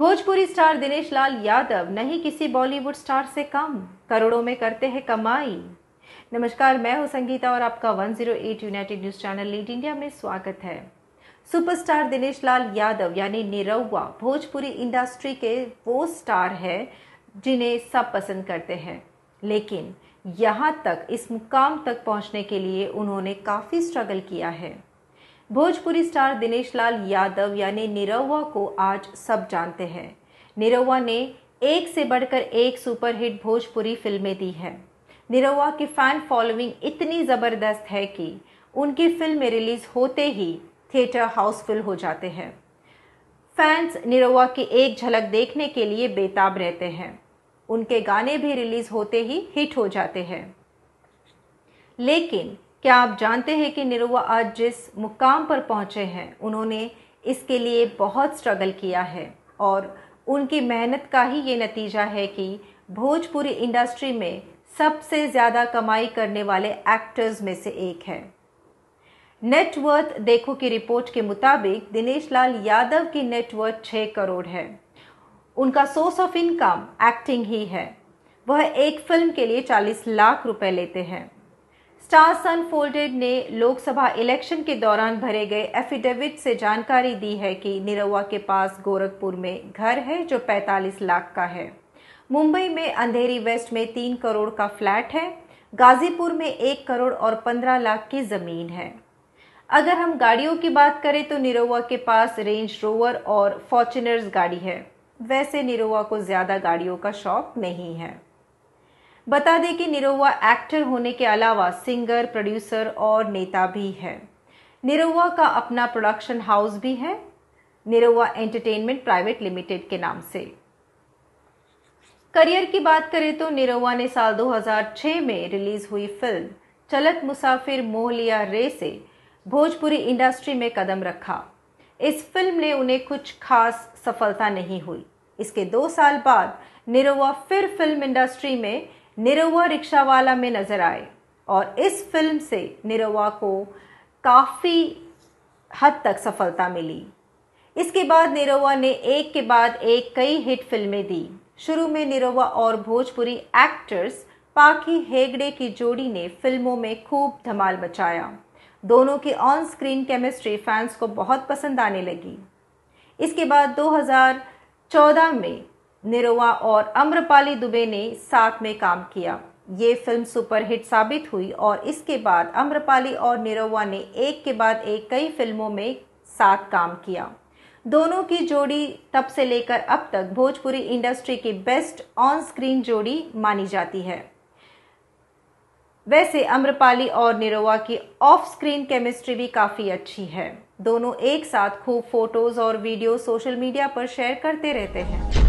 Bhojpuri star Dinesh Lal Yadav नहीं किसी Bollywood star से कम करोड़ों में करते हैं कमाई नमस्कार मैं हूं संगीता और आपका 108 united news channel lead India में स्वागत है सुपरस्टार दिनेश लाल यादव यानी निरहुआ भोजपुरी इंडस्ट्री के वो स्टार है जिन्हें सब पसंद करते हैं लेकिन यहाँ तक इस मुकाम तक पहुँचने के लिए उन्होंने काफ़ी स्ट्रगल किया है भोजपुरी स्टार दिनेश लाल यादव यानी निरहुआ को आज सब जानते हैं निरहुआ ने एक से बढ़कर एक सुपरहिट भोजपुरी फिल्में दी है निरहुआ की फैन फॉलोइंग इतनी ज़बरदस्त है कि उनकी फिल्में रिलीज होते ही थिएटर हाउसफुल हो जाते हैं फैंस निरहुआ की एक झलक देखने के लिए बेताब रहते हैं उनके गाने भी रिलीज होते ही हिट हो जाते हैं लेकिन क्या आप जानते हैं कि निरुआ आज जिस मुकाम पर पहुंचे हैं उन्होंने इसके लिए बहुत स्ट्रगल किया है और उनकी मेहनत का ही ये नतीजा है कि भोजपुरी इंडस्ट्री में सबसे ज़्यादा कमाई करने वाले एक्टर्स में से एक है नेटवर्थ देखो की रिपोर्ट के मुताबिक दिनेश लाल यादव की नेटवर्थ छः करोड़ है उनका सोर्स ऑफ इनकम एक्टिंग ही है वह एक फिल्म के लिए 40 लाख रुपए लेते हैं स्टार सन फोल्डेड ने लोकसभा इलेक्शन के दौरान भरे गए एफिडेविट से जानकारी दी है कि निरवा के पास गोरखपुर में घर है जो 45 लाख का है मुंबई में अंधेरी वेस्ट में तीन करोड़ का फ्लैट है गाजीपुर में एक करोड़ और पंद्रह लाख की ज़मीन है अगर हम गाड़ियों की बात करें तो निरोवा के पास रेंज रोवर और फॉर्चुनर्स गाड़ी है वैसे निरोवा को ज़्यादा गाड़ियों का शौक नहीं है बता दें कि निरहुआ एक्टर होने के अलावा सिंगर प्रोड्यूसर और नेता भी है निरहुआ का अपना प्रोडक्शन हाउस भी है निरहुआ एंटरटेनमेंट प्राइवेट लिमिटेड के नाम से करियर की बात करें तो निरहुआ ने साल 2006 में रिलीज हुई फिल्म चलत मुसाफिर मोहलिया रे से भोजपुरी इंडस्ट्री में कदम रखा इस फिल्म ने उन्हें कुछ खास सफलता नहीं हुई इसके दो साल बाद निरहुआ फिर फिल्म इंडस्ट्री में निरुआ रिक्शावाला में नज़र आए और इस फिल्म से निरुआ को काफ़ी हद तक सफलता मिली इसके बाद निरुआ ने एक के बाद एक कई हिट फिल्में दी शुरू में निरुआ और भोजपुरी एक्टर्स पाकी हेगड़े की जोड़ी ने फिल्मों में खूब धमाल मचाया दोनों की ऑन स्क्रीन केमिस्ट्री फैंस को बहुत पसंद आने लगी इसके बाद 2014 में निरुआ और अम्रपाली दुबे ने साथ में काम किया ये फिल्म सुपरहिट साबित हुई और इसके बाद अम्रपाली और निरुआ ने एक के बाद एक कई फिल्मों में साथ काम किया दोनों की जोड़ी तब से लेकर अब तक भोजपुरी इंडस्ट्री की बेस्ट ऑन स्क्रीन जोड़ी मानी जाती है वैसे अम्रपाली और निरोवा की ऑफ स्क्रीन केमिस्ट्री भी काफ़ी अच्छी है दोनों एक साथ खूब फोटोज़ और वीडियो सोशल मीडिया पर शेयर करते रहते हैं